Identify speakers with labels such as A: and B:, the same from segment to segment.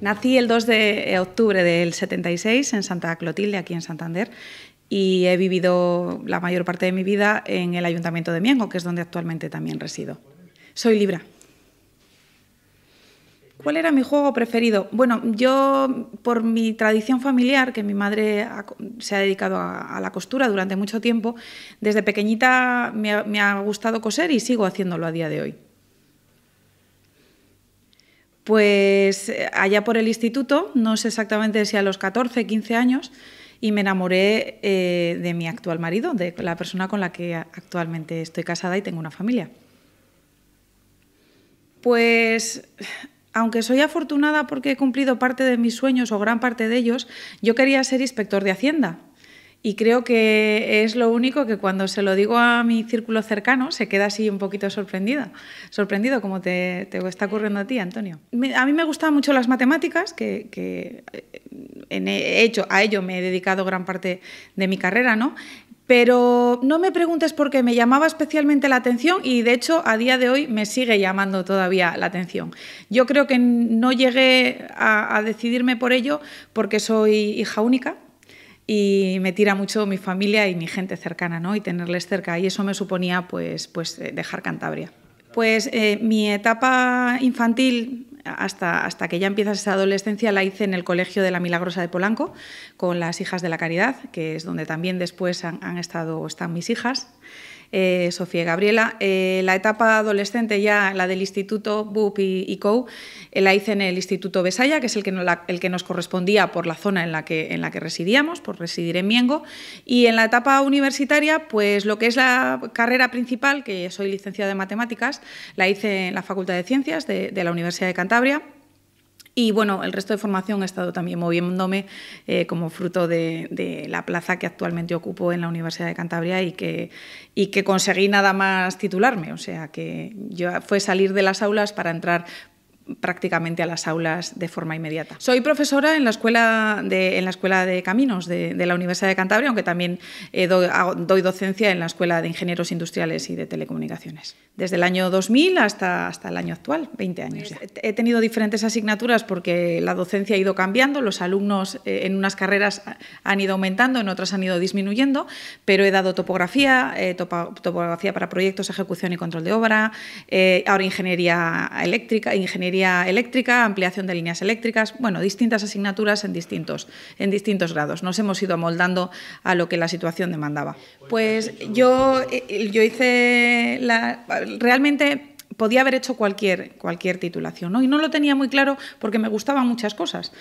A: Nací el 2 de octubre del 76 en Santa Clotilde, aquí en Santander, y he vivido la mayor parte de mi vida en el Ayuntamiento de Miengo, que es donde actualmente también resido. Soy Libra. ¿Cuál era mi juego preferido? Bueno, yo por mi tradición familiar, que mi madre se ha dedicado a, la costura durante mucho tiempo, desde pequeñita me ha, gustado coser y sigo haciéndolo a día de hoy. Pues eh, allá por el instituto, no sé exactamente si a los 14, 15 años, y me enamoré eh, de mi actual marido, de la persona con la que actualmente estoy casada y tengo una familia. Pues aunque soy afortunada porque he cumplido parte de mis sueños o gran parte de ellos, yo quería ser inspector de Hacienda. Y creo que es lo único que cuando se lo digo a mi círculo cercano se queda así un poquito sorprendido, sorprendido como te, está ocurriendo a ti, Antonio. A mí me gustaban mucho las matemáticas, que, que eh, hecho, a ello me he dedicado gran parte de mi carrera, ¿no? Pero no me preguntes por qué me llamaba especialmente la atención y de hecho a día de hoy me sigue llamando todavía la atención. Yo creo que no llegué a, decidirme por ello porque soy hija única, y me tira mucho mi familia y mi gente cercana, ¿no? Y tenerles cerca. Y eso me suponía, pues, pues eh, dejar Cantabria. Pues eh, mi etapa infantil hasta, que ya empiezas esa adolescencia, la hice en el Colegio de la Milagrosa de Polanco, con las hijas de la Caridad, que es donde también después han estado, están mis hijas. Eh, Sofía y Gabriela. Eh, la etapa adolescente ya, la del instituto BUP y, COU, eh, la hice en el instituto Besaya, que es el que, el que nos correspondía por la zona en la, que, en la que residíamos, por residir en Miengo. Y en la etapa universitaria, pues lo que es la carrera principal, que soy licenciada en matemáticas, la hice en la Facultad de Ciencias de la Universidad de Cantabria y bueno, el resto de formación he estado también moviéndome eh, como fruto de, la plaza que actualmente ocupo en la Universidad de Cantabria y que, y que conseguí nada más titularme. O sea, que yo fue salir de las aulas para entrar prácticamente a las aulas de forma inmediata. Soy profesora en la Escuela de, en la escuela de Caminos de, la Universidad de Cantabria, aunque también eh, doy, docencia en la Escuela de Ingenieros Industriales y de Telecomunicaciones. Desde el año 2000 hasta, hasta el año actual, 20 años He tenido diferentes asignaturas porque la docencia ha ido cambiando, los alumnos eh, en unas carreras han ido aumentando, en otras han ido disminuyendo, pero he dado topografía, eh, topografía para proyectos, ejecución y control de obra, ahora ingeniería eléctrica, ingeniería eléctrica, ampliación de líneas eléctricas, bueno, distintas asignaturas en distintos, en distintos grados. Nos hemos ido amoldando a lo que la situación demandaba. Pues yo, eh, yo hice la, realmente podía haber hecho cualquier, cualquier titulación, ¿no? Y no lo tenía muy claro porque me gustaban muchas cosas.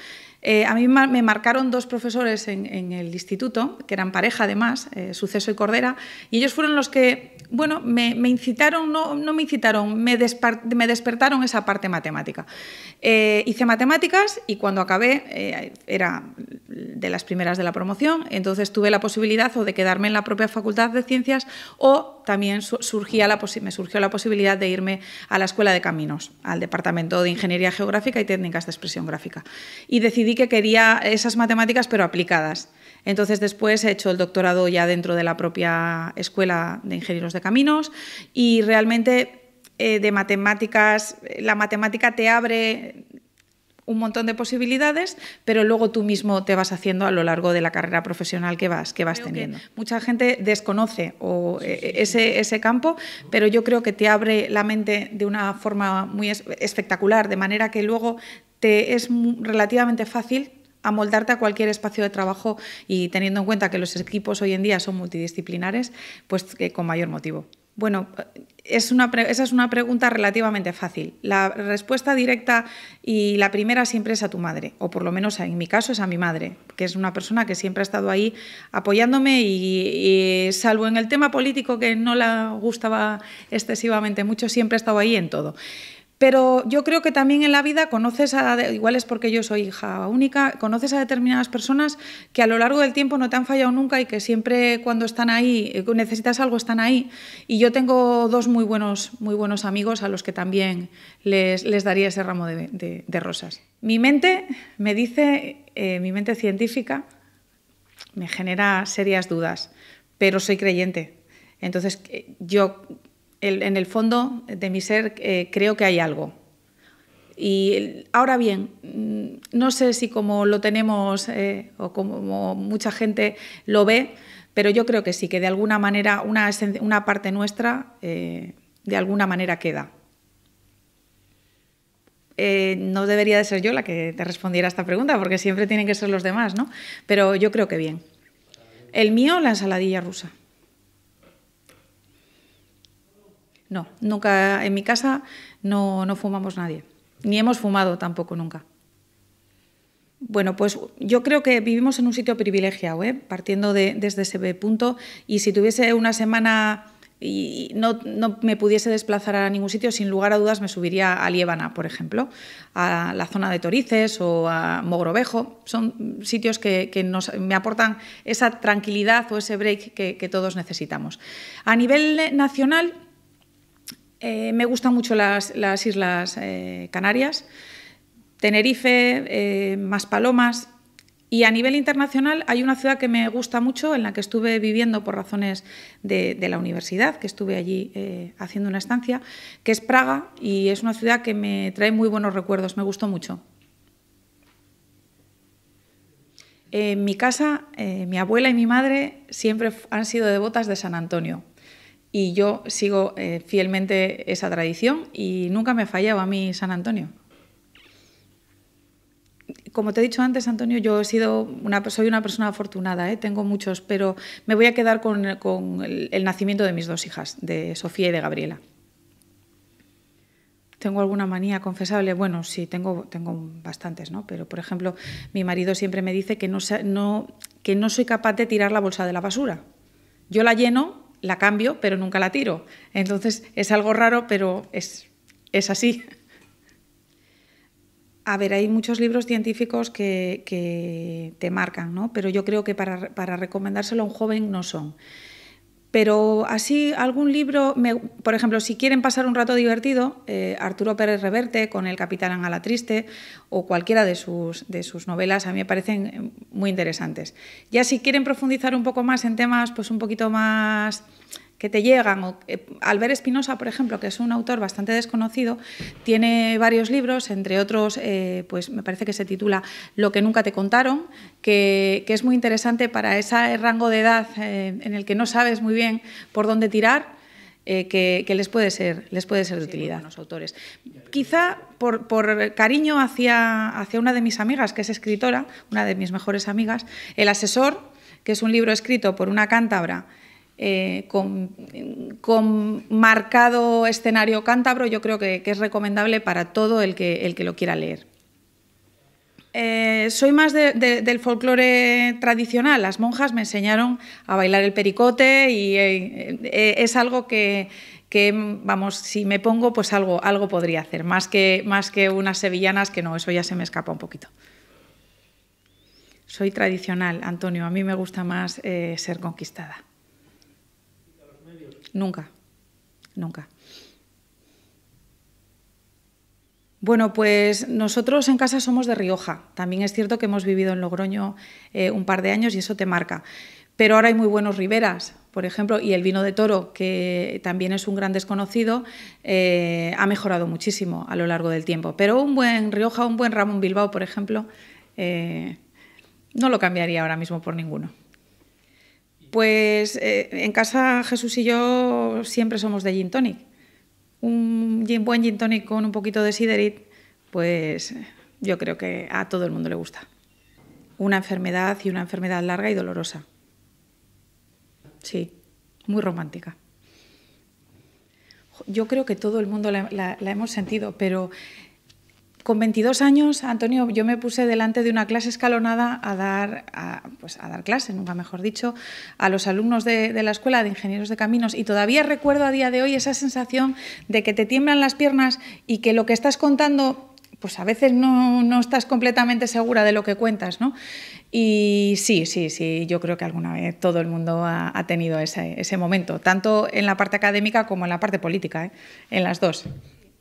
A: Eh, a mí me marcaron dos profesores en, el instituto, que eran pareja además, eh, Suceso y Cordera, y ellos fueron los que, bueno, me, incitaron, no, me incitaron, me, me, despertaron esa parte matemática. Eh, hice matemáticas y cuando acabé, era de las primeras de la promoción, entonces tuve la posibilidad o de quedarme en la propia Facultad de Ciencias o también surgía la me surgió la posibilidad de irme a la Escuela de Caminos, al Departamento de Ingeniería Geográfica y Técnicas de Expresión Gráfica. Y decidí que quería esas matemáticas pero aplicadas. Entonces después he hecho el doctorado ya dentro de la propia Escuela de Ingenieros de Caminos y realmente eh, de matemáticas, la matemática te abre un montón de posibilidades, pero luego tú mismo te vas haciendo a lo largo de la carrera profesional que vas, que vas teniendo. mucha gente desconoce eh, ese, ese, campo, pero yo creo que te abre la mente de una forma muy espectacular, de manera que luego te es relativamente fácil amoldarte a cualquier espacio de trabajo y teniendo en cuenta que los equipos hoy en día son multidisciplinares, pues con mayor motivo. Bueno, es una esa es una pregunta relativamente fácil. La respuesta directa y la primera siempre es a tu madre, o por lo menos en mi caso es a mi madre, que es una persona que siempre ha estado ahí apoyándome y, y salvo en el tema político que no la gustaba excesivamente mucho, siempre ha estado ahí en todo. Pero yo creo que también en la vida conoces a, igual es porque yo soy hija única, conoces a determinadas personas que a lo largo del tiempo no te han fallado nunca y que siempre cuando están ahí, eh, necesitas algo, están ahí. Y yo tengo dos muy buenos, muy buenos amigos a los que también les, daría ese ramo de, rosas. Mi mente me dice, eh, mi mente científica me genera serias dudas, pero soy creyente. Entonces eh, yo en el fondo de mi ser eh, creo que hay algo. Y ahora bien, mm, no sé si como lo tenemos eh, o como mucha gente lo ve, pero yo creo que sí, que de alguna manera una, una parte nuestra eh, de alguna manera queda. no debería de ser yo la que te respondiera a esta pregunta, porque siempre tienen que ser los demás, ¿no? Pero yo creo que bien. El mío, la ensaladilla rusa. No, nunca en mi casa no, no fumamos nadie, ni hemos fumado tampoco nunca. Bueno, pues yo creo que vivimos en un sitio privilegiado, ¿eh? partiendo desde ese punto, y si tuviese una semana y no, me pudiese desplazar a ningún sitio, sin lugar a dudas me subiría a Liébana, por ejemplo, a la zona de Torices o a Mogrovejo. Son sitios que, me aportan esa tranquilidad o ese break que todos necesitamos. A nivel nacional, eh, me gustan mucho las, Islas eh, Canarias, Tenerife, eh, más Palomas. Y a nivel internacional hay una ciudad que me gusta mucho, en la que estuve viviendo por razones de, de la universidad, que estuve allí eh, haciendo una estancia, que es Praga, y es una ciudad que me trae muy buenos recuerdos, me gustó mucho. En mi casa, mi abuela y mi madre siempre han sido devotas de San Antonio y yo sigo eh, fielmente esa tradición y nunca me ha fallado a mí San Antonio. Como te he dicho antes, Antonio, yo he sido una, soy una persona afortunada, ¿eh? tengo muchos, pero me voy a quedar con, el, nacimiento de mis dos hijas, de Sofía y de Gabriela. ¿Tengo alguna manía confesable? Bueno, sí, tengo, tengo bastantes, ¿no? Pero, por ejemplo, mi marido siempre me dice que no, que no soy capaz de tirar la bolsa de la basura. Yo la lleno la cambio, pero nunca la tiro. Entonces es algo raro, pero es, es así. A ver, hay muchos libros científicos que, te marcan, ¿no? Pero yo creo que para, para recomendárselo a un joven no son. Pero así, algún libro, por ejemplo, si quieren pasar un rato divertido, eh, Arturo Pérez Reverte con El Capitán Angala Triste o cualquiera de sus, de sus novelas a mí me parecen eh, muy interesantes. Ya si quieren profundizar un poco más en temas pues un poquito más que te llegan. O, eh, Albert Espinosa, por ejemplo, que es un autor bastante desconocido, tiene varios libros, entre otros, eh, pues me parece que se titula Lo que nunca te contaron, que, es muy interesante para ese rango de edad eh, en el que no sabes muy bien por dónde tirar. que, les puede ser, les puede ser de utilidad a los autores. Quizá por, cariño hacia, hacia una de mis amigas, que es escritora, una de mis mejores amigas, El Asesor, que es un libro escrito por una cántabra eh, con, marcado escenario cántabro, yo creo que, es recomendable para todo el que, lo quiera leer. Eh, soy más del folclore tradicional. Las monjas me enseñaron a bailar el pericote y eh, es algo que, vamos, si me pongo, pues algo, algo podría hacer, más que, más que unas sevillanas, que no, eso ya se me escapa un poquito. Soy tradicional, Antonio, a mí me gusta más ser conquistada. Nunca, nunca. Bueno, pues nosotros en casa somos de Rioja. También es cierto que hemos vivido en Logroño eh, un par de años y eso te marca. Pero ahora hay muy buenos riberas, por ejemplo, y el vino de toro, que también es un gran desconocido, eh, ha mejorado muchísimo a lo largo del tiempo. Pero un buen Rioja, un buen Ramón Bilbao, por ejemplo, eh, no lo cambiaría ahora mismo por ninguno. Pues eh, en casa Jesús y yo siempre somos de gin tonic. Un buen gin tonic con un poquito de siderit, pues yo creo que a todo el mundo le gusta. Una enfermedad y una enfermedad larga y dolorosa. Sí, muy romántica. Yo creo que todo el mundo la hemos sentido, pero con 22 años, Antonio, yo me puse delante de una clase escalonada a dar, a, pues, dar clase, nunca mejor dicho, a los alumnos de, la Escuela de Ingenieros de Caminos y todavía recuerdo a día de hoy esa sensación de que te tiemblan las piernas y que lo que estás contando pues a veces no, estás completamente segura de lo que cuentas, ¿no? Y sí, sí, sí, yo creo que alguna vez todo el mundo ha, tenido ese, momento, tanto en la parte académica como en la parte política, ¿eh? en las dos.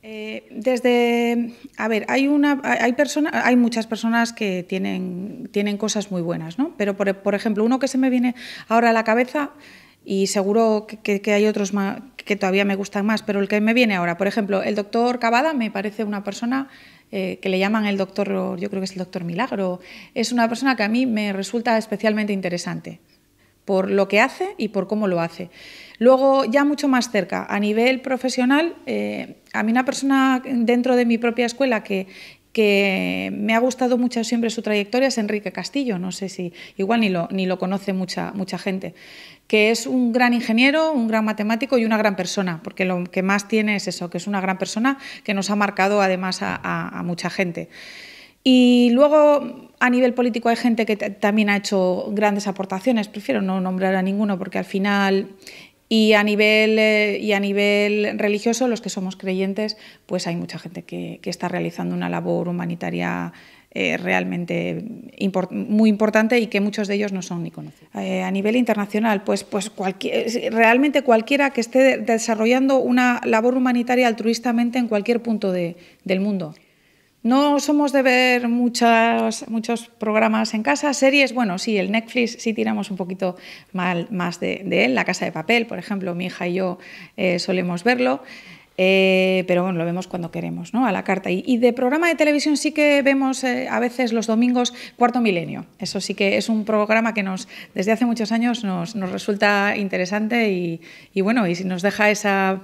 A: Eh, desde, a ver, hay una, hay personas, hay muchas personas que tienen, tienen cosas muy buenas, ¿no? Pero por, por ejemplo, uno que se me viene ahora a la cabeza y seguro que, hay otros que todavía me gustan más, pero el que me viene ahora, por ejemplo, el doctor Cavada me parece una persona eh, que le llaman el doctor, yo creo que es el doctor Milagro, es una persona que a mí me resulta especialmente interesante por lo que hace y por cómo lo hace. Luego, ya mucho más cerca, a nivel profesional, eh, a mí una persona dentro de mi propia escuela que, que me ha gustado mucho siempre su trayectoria es Enrique Castillo, no sé si igual ni lo, ni lo conoce mucha, mucha gente, que es un gran ingeniero, un gran matemático y una gran persona, porque lo que más tiene es eso, que es una gran persona que nos ha marcado además a mucha gente. Y luego a nivel político hay gente que también ha hecho grandes aportaciones, prefiero no nombrar a ninguno porque al final y a nivel, eh, y a nivel religioso, los que somos creyentes, pues hay mucha gente que, está realizando una labor humanitaria eh, realmente muy importante y que muchos de ellos no son ni conocidos. Eh, a nivel internacional, pues, pues cualquier, realmente cualquiera que esté desarrollando una labor humanitaria altruistamente en cualquier punto del mundo. No somos de ver muchos programas en casa, series, bueno, sí, el Netflix sí tiramos un poquito más de, él, La Casa de Papel, por ejemplo, mi hija y yo eh, solemos verlo, eh, pero bueno, lo vemos cuando queremos, ¿no? A la carta. Y, de programa de televisión sí que vemos eh, a veces los domingos Cuarto Milenio, eso sí que es un programa que nos, desde hace muchos años nos, resulta interesante y, bueno, y nos deja esa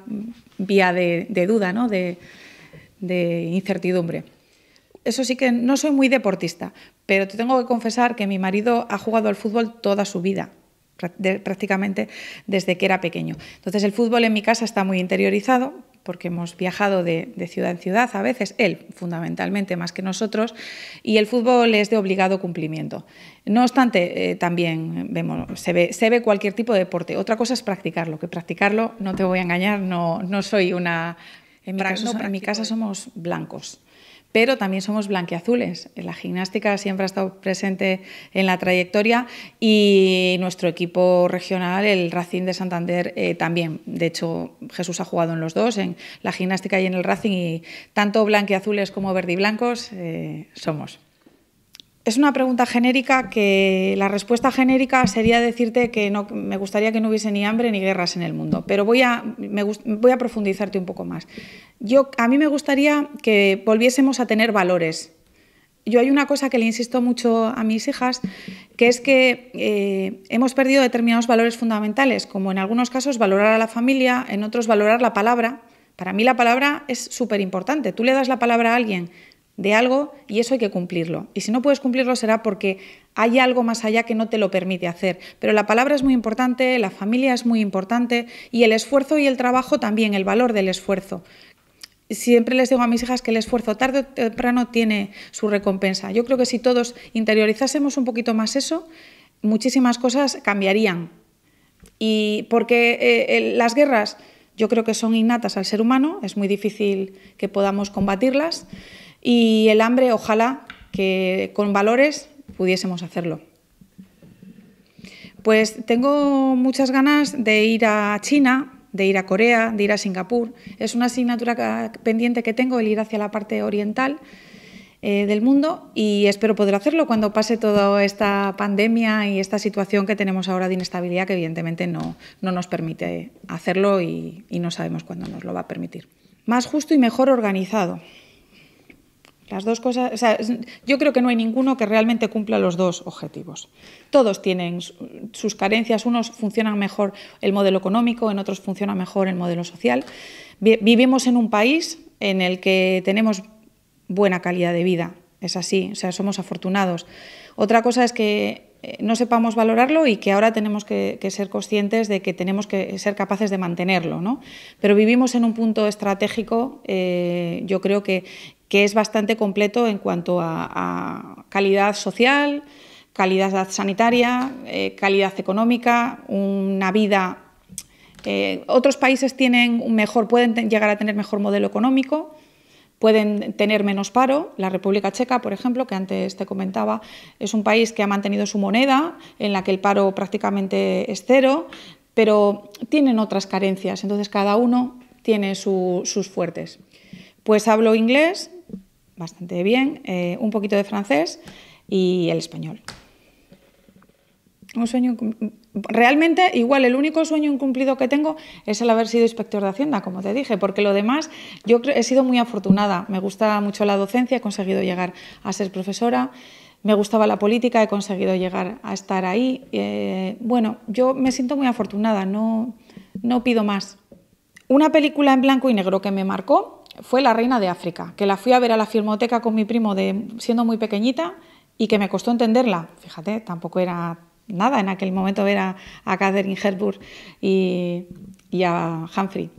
A: vía de, duda, ¿no? de incertidumbre eso sí que no soy muy deportista, pero te tengo que confesar que mi marido ha jugado al fútbol toda su vida prácticamente desde que era pequeño. Entonces el fútbol en mi casa está muy interiorizado porque hemos viajado de, ciudad en ciudad, a veces él fundamentalmente más que nosotros, y el fútbol es de obligado cumplimiento. No obstante, eh, también se, ve, cualquier tipo de deporte. Otra cosa es practicarlo, que practicarlo, no te voy a engañar, no, soy una... en mi casa somos blancos pero también somos blanqueazules. Eh, la gimnástica siempre ha estado presente en la trayectoria y nuestro equipo regional, el Racing de Santander, eh, también. De hecho, Jesús ha jugado en los dos, en la gimnástica y en el Racing, y tanto blanqueazules como verdiblancos blancos eh, somos. Es una pregunta genérica que la respuesta genérica sería decirte que no, me gustaría que no hubiese ni hambre ni guerras en el mundo, pero voy a, profundizarte un poco más. Yo, a mí me gustaría que volviésemos a tener valores. Yo hay una cosa que le insisto mucho a mis hijas, que es que eh, hemos perdido determinados valores fundamentales, como en algunos casos valorar a la familia, en otros valorar la palabra. Para mí la palabra es súper importante. Tú le das la palabra a alguien de algo y eso hay que cumplirlo. Y si no puedes cumplirlo será porque hay algo más allá que no te lo permite hacer. Pero la palabra es muy importante, la familia es muy importante y el esfuerzo y el trabajo también, el valor del esfuerzo. Siempre les digo a mis hijas que el esfuerzo tarde o temprano tiene su recompensa. Yo creo que si todos interiorizásemos un poquito más eso, muchísimas cosas cambiarían. Y porque eh, las guerras yo creo que son innatas al ser humano, es muy difícil que podamos combatirlas y el hambre, ojalá que con valores pudiésemos hacerlo. Pues tengo muchas ganas de ir a China, de ir a Corea, de ir a Singapur. Es una asignatura pendiente que tengo el ir hacia la parte oriental eh, del mundo y espero poder hacerlo cuando pase toda esta pandemia y esta situación que tenemos ahora de inestabilidad que evidentemente no, no nos permite hacerlo y no sabemos cuándo nos lo va a permitir. Más justo y mejor organizado. Las dos cosas, yo creo que no hay ninguno que realmente cumpla los dos objetivos. Todos tienen sus carencias, unos funcionan mejor el modelo económico, en otros funciona mejor el modelo social. Vivimos en un país en el que tenemos buena calidad de vida, es así, o sea, somos afortunados. Otra cosa es que eh, no sepamos valorarlo y que ahora tenemos que, ser conscientes de que tenemos que ser capaces de mantenerlo. ¿no? Pero vivimos en un punto estratégico, eh, yo creo que, que es bastante completo en cuanto a, calidad social, calidad sanitaria, eh, calidad económica, una vida... Eh, otros países tienen un mejor, pueden llegar a tener mejor modelo económico, pueden tener menos paro. La República Checa, por ejemplo, que antes te comentaba, es un país que ha mantenido su moneda, en la que el paro prácticamente es cero, pero tienen otras carencias, entonces cada uno tiene sus fuertes. Pues hablo inglés, bastante bien, eh, un poquito de francés y el español. Un sueño realmente igual el único sueño incumplido que tengo es el haber sido inspector de Hacienda, como te dije, porque lo demás yo he sido muy afortunada, me gusta mucho la docencia, he conseguido llegar a ser profesora, me gustaba la política, he conseguido llegar a estar ahí. Eh, bueno, yo me siento muy afortunada, no, no pido más. Una película en blanco y negro que me marcó fue La Reina de África, que la fui a ver a la firmoteca con mi primo de, siendo muy pequeñita y que me costó entenderla. Fíjate, tampoco era nada en aquel momento ver a, Catherine Hepburn y, a Humphrey.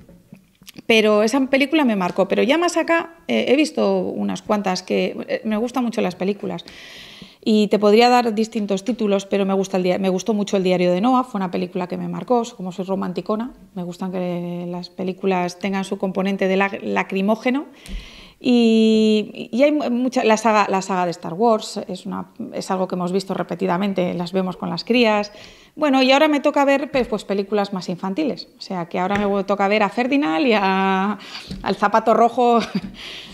A: Pero esa película me marcó. Pero ya más acá eh, he visto unas cuantas que eh, me gustan mucho las películas. Y te podría dar distintos títulos, pero me, gusta el me gustó mucho El diario de Noah, fue una película que me marcó, como soy romanticona, me gustan que las películas tengan su componente de lacrimógeno. Y, hay mucha, la saga, la saga de Star Wars es, una, es algo que hemos visto repetidamente, las vemos con las crías. Bueno, y ahora me toca ver pues, películas más infantiles. O sea, que ahora me toca ver a Ferdinand y a, al Zapato Rojo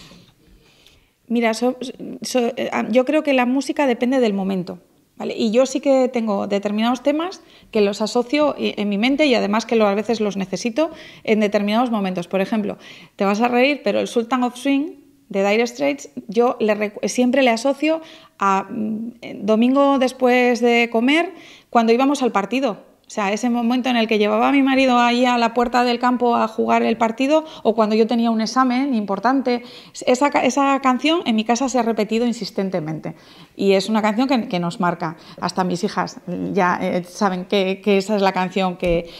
A: Mira, eh, ah, yo creo que la música depende del momento. ¿Vale? Y yo sí que tengo determinados temas que los asocio eh, en mi mente y además que a veces los necesito en determinados momentos. Por ejemplo, te vas a reír, pero el Sultan of Swing de Dire Straits yo siempre le asocio a mm, eh, domingo después de comer cuando íbamos al partido o sea, ese momento en el que llevaba a mi marido ahí a la puerta del campo a jugar el partido o cuando yo tenía un examen importante, esa, canción en mi casa se ha repetido insistentemente y es una canción que, nos marca. Hasta mis hijas ya eh, saben que esa es la canción que,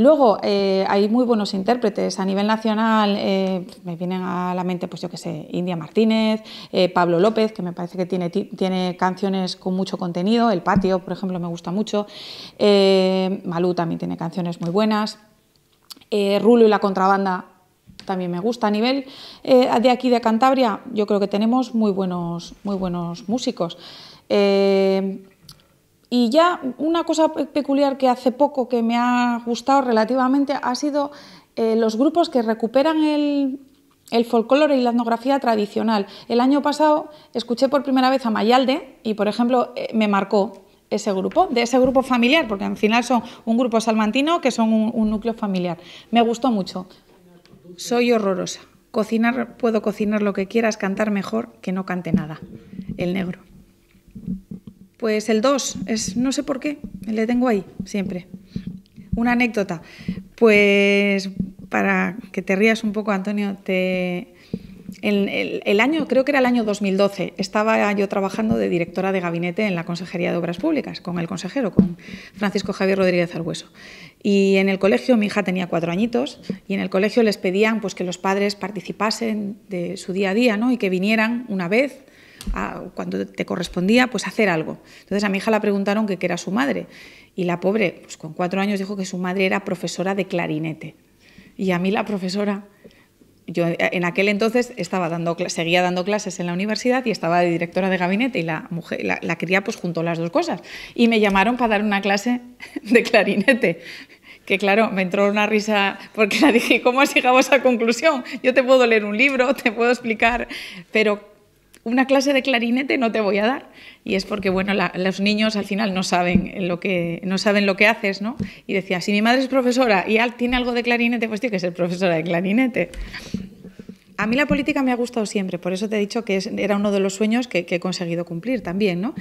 A: Luego, eh, hay muy buenos intérpretes a nivel nacional, eh, me vienen a la mente, pues yo qué sé, India Martínez, eh, Pablo López, que me parece que tiene, tiene canciones con mucho contenido, El Patio, por ejemplo, me gusta mucho, Malú también tiene canciones muy buenas, Rulo y la Contrabanda también me gusta. A nivel de aquí de Cantabria, yo creo que tenemos muy buenos, muy buenos músicos. Eh, y ya una cosa peculiar que hace poco que me ha gustado relativamente ha sido eh, los grupos que recuperan el, folclore y la etnografía tradicional. El año pasado escuché por primera vez a Mayalde y, por ejemplo, eh, me marcó ese grupo, de ese grupo familiar, porque al final son un grupo salmantino que son un, núcleo familiar. Me gustó mucho. Soy horrorosa. Cocinar, puedo cocinar lo que quieras, cantar mejor, que no cante nada. El negro. Pues el 2, es, no sé por qué, le tengo ahí siempre. Una anécdota. Pues para que te rías un poco, Antonio, te... El, el, año, creo que era el año 2012, estaba yo trabajando de directora de gabinete en la Consejería de Obras Públicas con el consejero, con Francisco Javier Rodríguez Alhueso. Y en el colegio, mi hija tenía cuatro añitos, y en el colegio les pedían pues, que los padres participasen de su día a día ¿no? y que vinieran una vez cuando te correspondía, pues hacer algo. Entonces a mi hija la preguntaron que qué era su madre y la pobre, pues con cuatro años dijo que su madre era profesora de clarinete. Y a mí la profesora, yo en aquel entonces estaba dando, seguía dando clases en la universidad y estaba de directora de gabinete y la, mujer, la, la cría pues junto las dos cosas. Y me llamaron para dar una clase de clarinete que claro, me entró una risa porque la dije, ¿cómo has llegado a esa conclusión? Yo te puedo leer un libro, te puedo explicar, pero una clase de clarinete no te voy a dar. Y es porque, bueno, los niños al final no saben lo que, no saben lo que haces, ¿no? Y decía, si mi madre es profesora y tiene algo de clarinete, pues tiene que ser profesora de clarinete. A mí la política me ha gustado siempre, por eso te he dicho que era uno de los sueños que, he conseguido cumplir también, ¿no?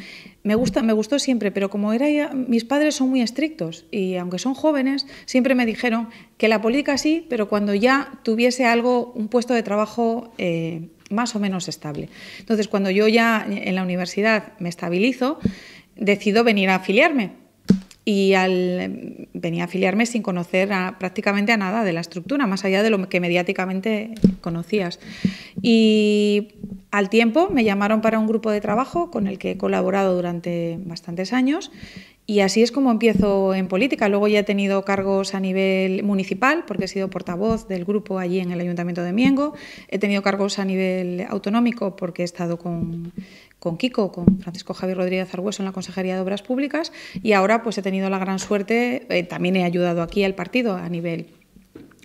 A: Me gusta, me gustó siempre, pero como era mis padres son muy estrictos y aunque son jóvenes, siempre me dijeron que la política sí, pero cuando ya tuviese algo, un puesto de trabajo eh, más o menos estable. Entonces, cuando yo ya en la universidad me estabilizo, decido venir a afiliarme. Y al, venía a afiliarme sin conocer prácticamente a nada de la estructura, más allá de lo que mediáticamente conocías. Y al tiempo me llamaron para un grupo de trabajo con el que he colaborado durante bastantes años y así es como empiezo en política. Luego ya he tenido cargos a nivel municipal, porque he sido portavoz del grupo allí en el Ayuntamiento de Miengo. He tenido cargos a nivel autonómico, porque he estado con, Kiko, con Francisco Javier Rodríguez Argüeso en la Consejería de Obras Públicas. Y ahora pues he tenido la gran suerte, eh, también he ayudado aquí al partido a nivel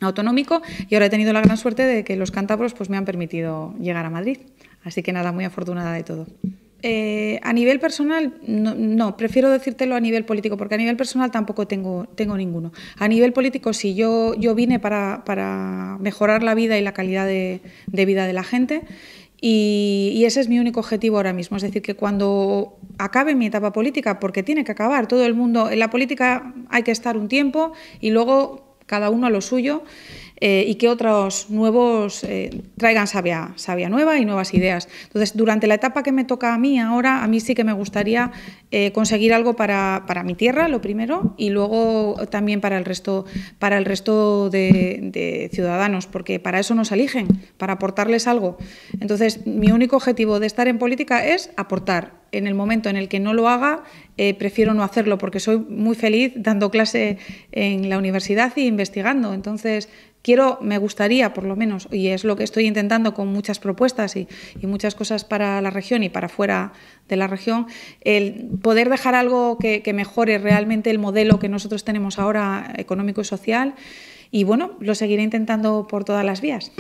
A: autonómico y ahora he tenido la gran suerte de que los cántabros pues me han permitido llegar a Madrid. Así que nada, muy afortunada de todo. Eh, a nivel personal, no, prefiero decírtelo a nivel político, porque a nivel personal tampoco tengo, ninguno. A nivel político, sí, yo, yo vine para, mejorar la vida y la calidad de, vida de la gente. Y, y, ese es mi único objetivo ahora mismo. Es decir, que cuando acabe mi etapa política, porque tiene que acabar, todo el mundo, en la política hay que estar un tiempo y luego cada uno a lo suyo. Eh, y que otros nuevos eh, traigan sabia sabia nueva y nuevas ideas. Entonces, durante la etapa que me toca a mí ahora, a mí sí que me gustaría eh, conseguir algo para, mi tierra, lo primero, y luego también para el resto, para el resto de, ciudadanos, porque para eso nos eligen, para aportarles algo. Entonces, mi único objetivo de estar en política es aportar, en el momento en el que no lo haga, prefiero no hacerlo porque soy muy feliz dando clase en la universidad ...y investigando. Entonces, quiero, me gustaría por lo menos, y es lo que estoy intentando con muchas propuestas y, muchas cosas para la región y para fuera de la región, el poder dejar algo que, que mejore realmente el modelo que nosotros tenemos ahora económico y social. Y bueno, lo seguiré intentando por todas las vías.